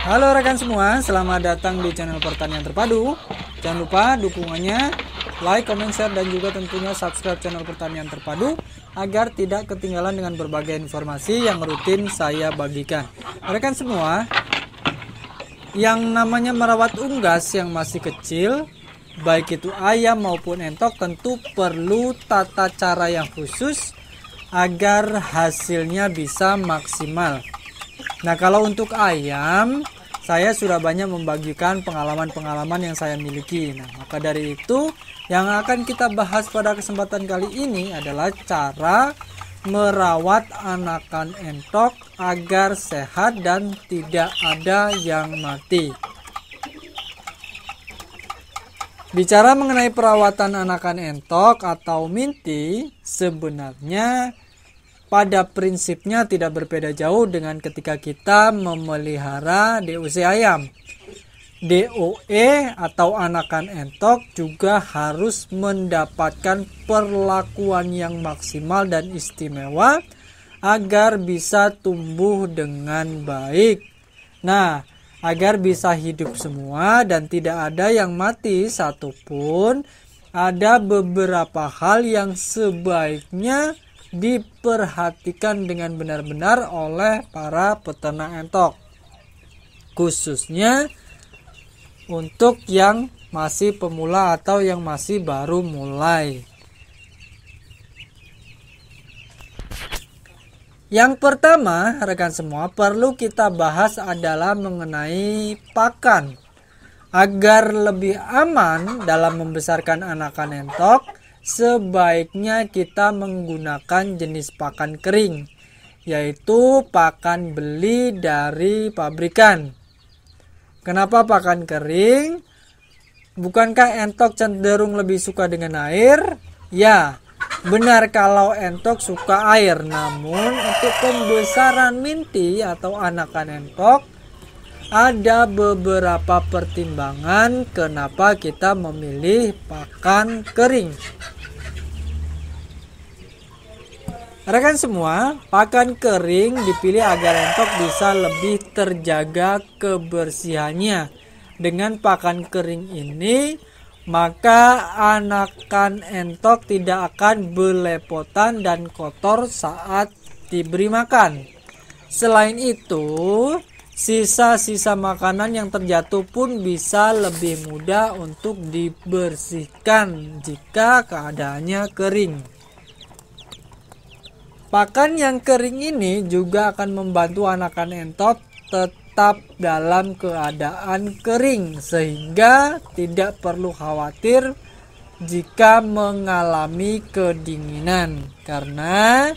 Halo rekan semua, selamat datang di channel Pertanian Terpadu. Jangan lupa dukungannya like, comment, share dan juga tentunya subscribe channel Pertanian Terpadu agar tidak ketinggalan dengan berbagai informasi yang rutin saya bagikan. Rekan semua, yang namanya merawat unggas yang masih kecil baik itu ayam maupun entok tentu perlu tata cara yang khusus agar hasilnya bisa maksimal. Nah, kalau untuk ayam, saya sudah banyak membagikan pengalaman-pengalaman yang saya miliki. Nah, maka dari itu, yang akan kita bahas pada kesempatan kali ini adalah cara merawat anakan entok agar sehat dan tidak ada yang mati. Bicara mengenai perawatan anakan entok atau minti, sebenarnya pada prinsipnya tidak berbeda jauh dengan ketika kita memelihara DOC ayam. DOE atau anakan entok juga harus mendapatkan perlakuan yang maksimal dan istimewa agar bisa tumbuh dengan baik. Nah, agar bisa hidup semua dan tidak ada yang mati satupun, ada beberapa hal yang sebaiknya diperhatikan dengan benar-benar oleh para peternak entok khususnya untuk yang masih pemula atau yang masih baru mulai Yang pertama, rekan semua, perlu kita bahas adalah mengenai pakan. Agar lebih aman dalam membesarkan anakan entok, sebaiknya kita menggunakan jenis pakan kering, yaitu pakan beli dari pabrikan. Kenapa pakan kering? Bukankah entok cenderung lebih suka dengan air? Ya, benar kalau entok suka air, namun untuk pembesaran minti atau anakan entok, ada beberapa pertimbangan kenapa kita memilih pakan kering. Rekan semua, pakan kering dipilih agar entok bisa lebih terjaga kebersihannya. Dengan pakan kering ini, maka anakan entok tidak akan belepotan dan kotor saat diberi makan. Selain itu, sisa-sisa makanan yang terjatuh pun bisa lebih mudah untuk dibersihkan jika keadaannya kering. Pakan yang kering ini juga akan membantu anakan entot tetap dalam keadaan kering sehingga tidak perlu khawatir jika mengalami kedinginan karena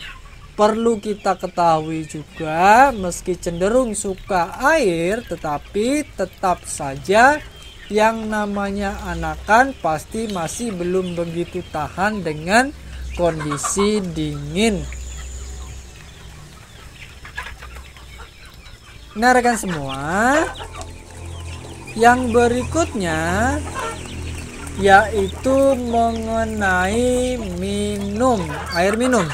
Perlu kita ketahui juga, meski cenderung suka air, tetapi tetap saja yang namanya anakan pasti masih belum begitu tahan dengan kondisi dingin. Nah, rekan semua, yang berikutnya yaitu mengenai minum, air minum.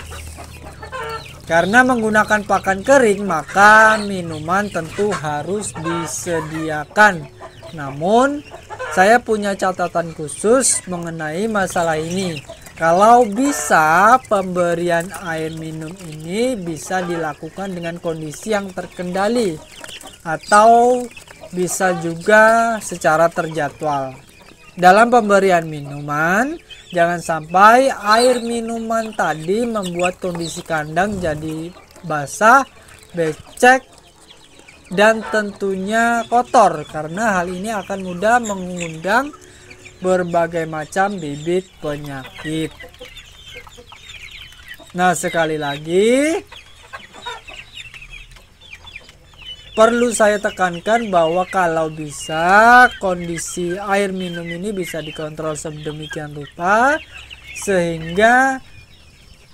Karena menggunakan pakan kering, maka minuman tentu harus disediakan. Namun, saya punya catatan khusus mengenai masalah ini. Kalau bisa, pemberian air minum ini bisa dilakukan dengan kondisi yang terkendali atau bisa juga secara terjadwal. Dalam pemberian minuman, jangan sampai air minuman tadi membuat kondisi kandang jadi basah, becek, dan tentunya kotor karena hal ini akan mudah mengundang berbagai macam bibit penyakit. Nah, sekali lagi, perlu saya tekankan bahwa kalau bisa kondisi air minum ini bisa dikontrol sedemikian rupa sehingga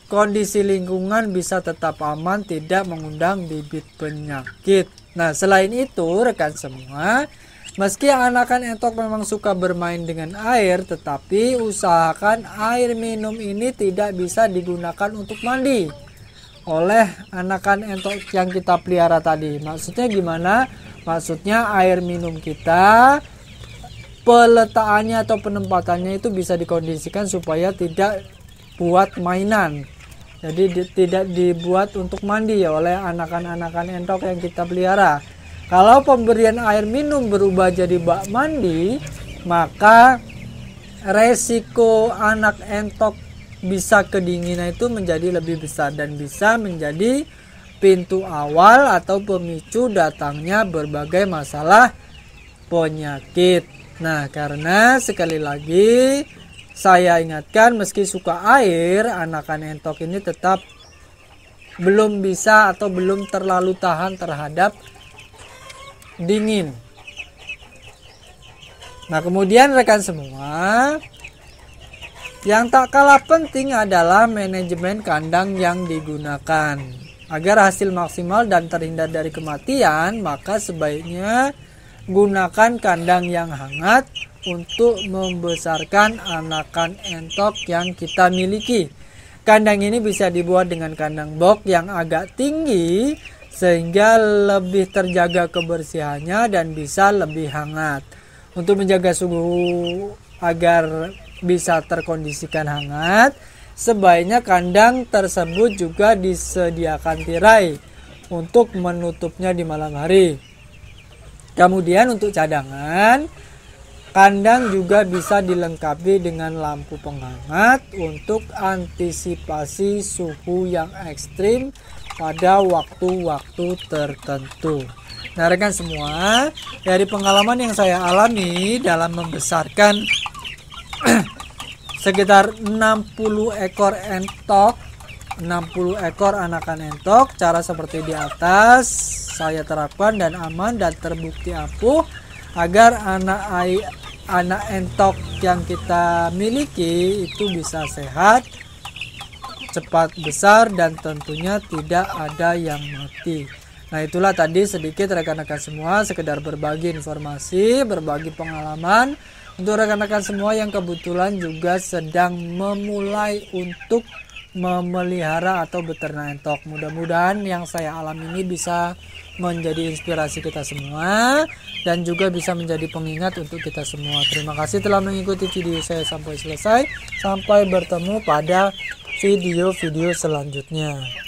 kondisi lingkungan bisa tetap aman tidak mengundang bibit penyakit. Nah, selain itu rekan semua, meski anakan entok memang suka bermain dengan air, tetapi usahakan air minum ini tidak bisa digunakan untuk mandi oleh anakan entok yang kita pelihara tadi. Maksudnya gimana? Maksudnya air minum kita peletaannya atau penempatannya itu bisa dikondisikan supaya tidak buat mainan. Jadi di, tidak dibuat untuk mandi ya oleh anakan-anakan entok yang kita pelihara. Kalau pemberian air minum berubah jadi bak mandi, maka resiko anak entok bisa kedinginan itu menjadi lebih besar dan bisa menjadi pintu awal atau pemicu datangnya berbagai masalah penyakit. Nah, karena sekali lagi saya ingatkan meski suka air, anakan entok ini tetap belum bisa atau belum terlalu tahan terhadap dingin. Nah, kemudian rekan semua, yang tak kalah penting adalah manajemen kandang yang digunakan. Agar hasil maksimal dan terhindar dari kematian, maka sebaiknya gunakan kandang yang hangat untuk membesarkan anakan entok yang kita miliki. Kandang ini bisa dibuat dengan kandang box yang agak tinggi sehingga lebih terjaga kebersihannya dan bisa lebih hangat. Untuk menjaga suhu agar bisa terkondisikan hangat, sebaiknya kandang tersebut juga disediakan tirai untuk menutupnya di malam hari. Kemudian untuk cadangan, kandang juga bisa dilengkapi dengan lampu penghangat untuk antisipasi suhu yang ekstrim pada waktu-waktu tertentu. Nah rekan semua, dari pengalaman yang saya alami dalam membesarkan sekitar 60 ekor entok 60 ekor anakan entok cara seperti di atas saya terapkan dan aman dan terbukti ampuh agar anak ai, anak entok yang kita miliki itu bisa sehat cepat besar dan tentunya tidak ada yang mati Nah itulah tadi sedikit rekan-rekan semua sekedar berbagi informasi, berbagi pengalaman untuk rekan-rekan semua yang kebetulan juga sedang memulai untuk memelihara atau beternak entok. Mudah-mudahan yang saya alami ini bisa menjadi inspirasi kita semua dan juga bisa menjadi pengingat untuk kita semua. Terima kasih telah mengikuti video saya sampai selesai. Sampai bertemu pada video-video selanjutnya.